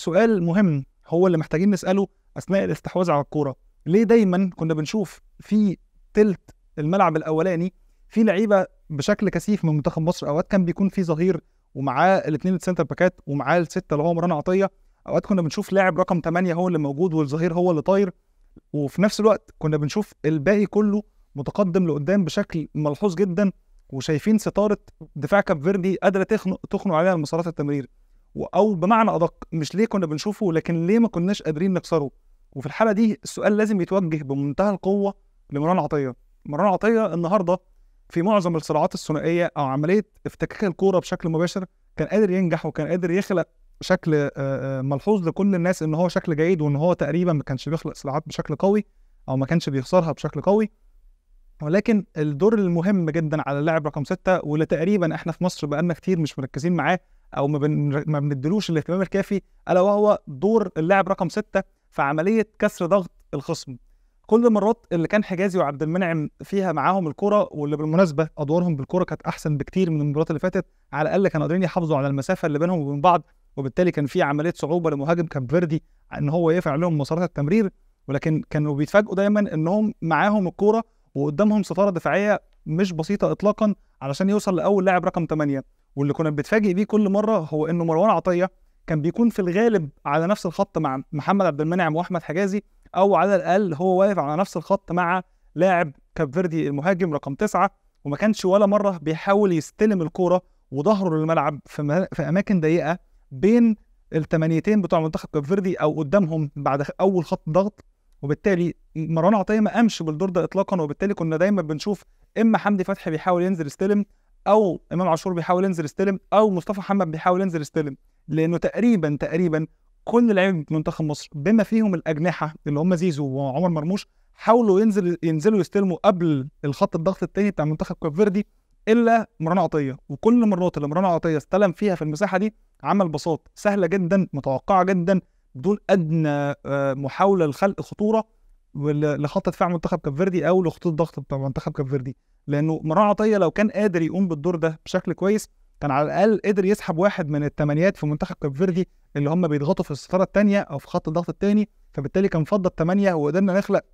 سؤال مهم هو اللي محتاجين نساله اثناء الاستحواذ على الكوره ليه دايما كنا بنشوف في تلت الملعب الاولاني في لعيبه بشكل كثيف من منتخب مصر اوقات كان بيكون في ظهير ومعاه الاثنين السنتر باكات ومعاه السته اللي هو مران عطيه اوقات كنا بنشوف لاعب رقم 8 هو اللي موجود والظهير هو اللي طاير وفي نفس الوقت كنا بنشوف الباقي كله متقدم لقدام بشكل ملحوظ جدا وشايفين ستاره دفاع كاب فيردي قادره تخنق تخنق عليها المسارات التمرير او بمعنى ادق مش ليه كنا بنشوفه لكن ليه ما كناش قادرين نكسره وفي الحاله دي السؤال لازم يتوجه بمنتهى القوه لمروان عطيه مروان عطيه النهارده في معظم الصراعات الثنائيه او عمليه افتكاك الكوره بشكل مباشر كان قادر ينجح وكان قادر يخلق شكل آه، آه، ملحوظ لكل الناس ان هو شكل جيد وان هو تقريبا ما كانش بيخلق صراعات بشكل قوي او ما كانش بيخسرها بشكل قوي ولكن الدور المهم جدا على اللاعب رقم ستة واللي تقريبا احنا في مصر بقالنا كتير مش مركزين معاه او ما, بن... ما بندلوش الاهتمام الكافي الا وهو دور اللاعب رقم ستة في عمليه كسر ضغط الخصم كل المرات اللي كان حجازي وعبد المنعم فيها معاهم الكرة واللي بالمناسبه ادوارهم بالكرة كانت احسن بكتير من المباريات اللي فاتت على الاقل كانوا قادرين يحافظوا على المسافه اللي بينهم وبين بعض وبالتالي كان في عمليه صعوبه لمهاجم فيردي ان هو يقفل عليهم مسارات التمرير ولكن كانوا بيتفاجئوا دايما انهم معاهم الكوره وقدامهم ستاره دفاعيه مش بسيطه اطلاقا علشان يوصل لاول لاعب رقم 8 واللي كنا بنتفاجئ بيه كل مره هو انه مروان عطيه كان بيكون في الغالب على نفس الخط مع محمد عبد المنعم واحمد حجازي او على الاقل هو واقف على نفس الخط مع لاعب كاب فيردي المهاجم رقم تسعة وما كانش ولا مره بيحاول يستلم الكوره وظهره للملعب في, في اماكن ضيقه بين الثمانيتين بتوع منتخب كاب فيردي او قدامهم بعد اول خط ضغط وبالتالي مروان عطيه ما قامش بالدور ده اطلاقا وبالتالي كنا دايما بنشوف اما حمدي فتحي بيحاول ينزل يستلم او امام عاشور بيحاول ينزل يستلم او مصطفى محمد بيحاول ينزل يستلم لانه تقريبا تقريبا كل لعيبه منتخب مصر بما فيهم الاجنحه اللي هم زيزو وعمر مرموش حاولوا ينزل ينزلوا يستلموا قبل الخط الضغط الثاني بتاع منتخب كوب فيردي الا مروان عطيه وكل المرات اللي مروان عطيه استلم فيها في المساحه دي عمل بساط سهله جدا متوقعه جدا بدون ادنى آه، محاوله لخلق خطوره لخط دفاع منتخب كاب فيردي او لخطوط ضغط بتاع منتخب كاب فيردي لانه مروان عطيه لو كان قادر يقوم بالدور ده بشكل كويس كان على الاقل قدر يسحب واحد من الثمانيات في منتخب كاب فيردي اللي هم بيضغطوا في السفاره الثانيه او في خط الضغط الثاني فبالتالي كان فضى الثمانيه وقدرنا نخلق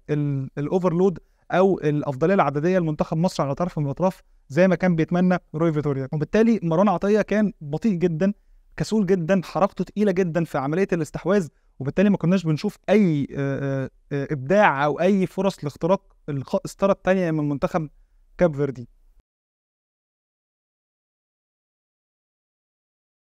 الاوفرلود او الافضليه العدديه لمنتخب مصر على طرف من الاطراف زي ما كان بيتمنى روي فيتوريا وبالتالي مروان عطيه كان بطيء جدا كسول جدا حركته تقيله جدا في عمليه الاستحواذ وبالتالي ما كناش بنشوف اي آه، آه، آه، ابداع او اي فرص لاختراق الخ... الستاره الثانيه من منتخب كاب فيردي